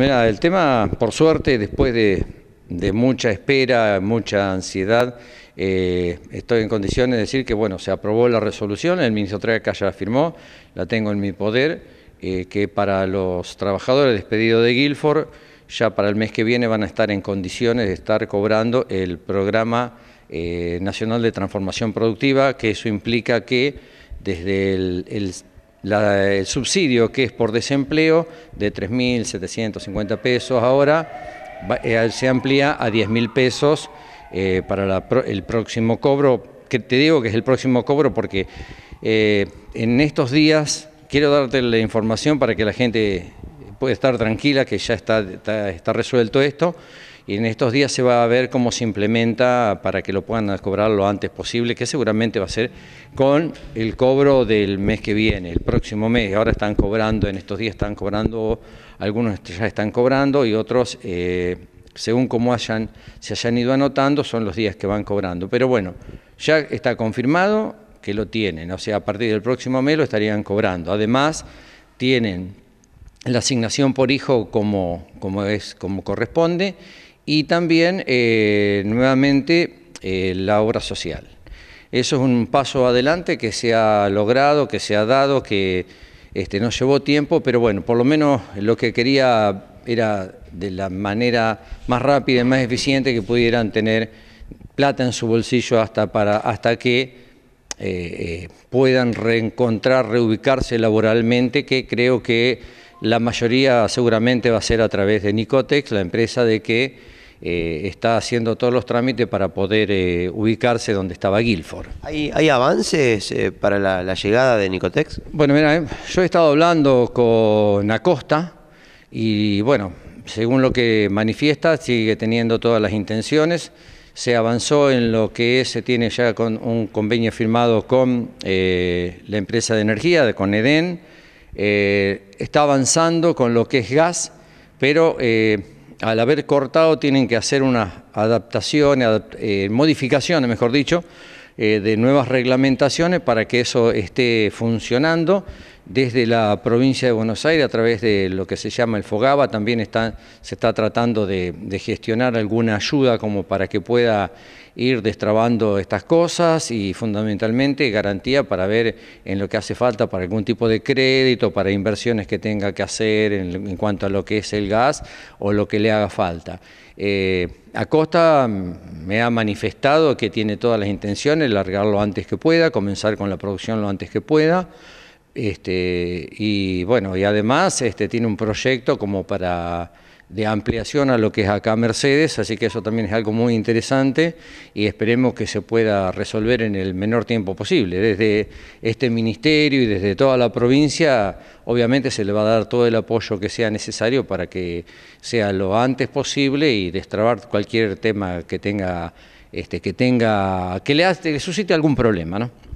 mira, el tema, por suerte, después de, mucha espera, mucha ansiedad, eh, estoy en condiciones de decir que, bueno, se aprobó la resolución, el ministro Treca ya la firmó, la tengo en mi poder, eh, que para los trabajadores despedidos de Guilford, ya para el mes que viene van a estar en condiciones de estar cobrando el programa eh, nacional de transformación productiva, que eso implica que desde el el subsidio que es por desempleo de 3.750 pesos ahora eh, se amplía a 10.000 pesos eh, para el próximo cobro, que te digo que es el próximo cobro porque eh, en estos días quiero darte la información para que la gente pueda estar tranquila que ya está, está resuelto esto y en estos días se va a ver cómo se implementa para que lo puedan cobrar lo antes posible, que seguramente va a ser con el cobro del mes que viene, el próximo mes. Ahora están cobrando, en estos días están cobrando, algunos ya están cobrando y otros, eh, según cómo hayan, se hayan ido anotando, son los días que van cobrando. Pero bueno, ya está confirmado que lo tienen, o sea, a partir del próximo mes lo estarían cobrando. Además, tienen la asignación por hijo como, como, es, como corresponde y también eh, nuevamente eh, la obra social. Eso es un paso adelante que se ha logrado, que se ha dado, que este, no llevó tiempo, pero bueno, por lo menos lo que quería era de la manera más rápida y más eficiente que pudieran tener plata en su bolsillo hasta, para, hasta que eh, puedan reencontrar, reubicarse laboralmente, que creo que la mayoría seguramente va a ser a través de Nicotex, la empresa de que eh, está haciendo todos los trámites para poder eh, ubicarse donde estaba Guilford. ¿Hay, avances eh, para la, llegada de Nicotex? Bueno, mira, yo he estado hablando con Acosta y bueno, según lo que manifiesta, sigue teniendo todas las intenciones. Se avanzó en lo que se tiene ya con un convenio firmado con la empresa de energía, con EDEN eh, está avanzando con lo que es gas, pero eh, al haber cortado tienen que hacer unas adaptaciones, eh, modificaciones, mejor dicho, de nuevas reglamentaciones para que eso esté funcionando desde la provincia de Buenos Aires, a través de lo que se llama el FOGABA, también se está tratando de, gestionar alguna ayuda como para que pueda ir destrabando estas cosas y fundamentalmente garantía para ver en lo que hace falta para algún tipo de crédito, para inversiones que tenga que hacer en, cuanto a lo que es el gas o lo que le haga falta. Eh, Acosta me ha manifestado que tiene todas las intenciones, largarlo antes que pueda, comenzar con la producción lo antes que pueda. Este, y bueno, y además este, tiene un proyecto como para de ampliación a lo que es acá Mercedes, así que eso también es algo muy interesante y esperemos que se pueda resolver en el menor tiempo posible. Desde este ministerio y desde toda la provincia, obviamente se le va a dar todo el apoyo que sea necesario para que sea lo antes posible y destrabar cualquier tema que tenga, este, que tenga, que le, que suscite algún problema, ¿no?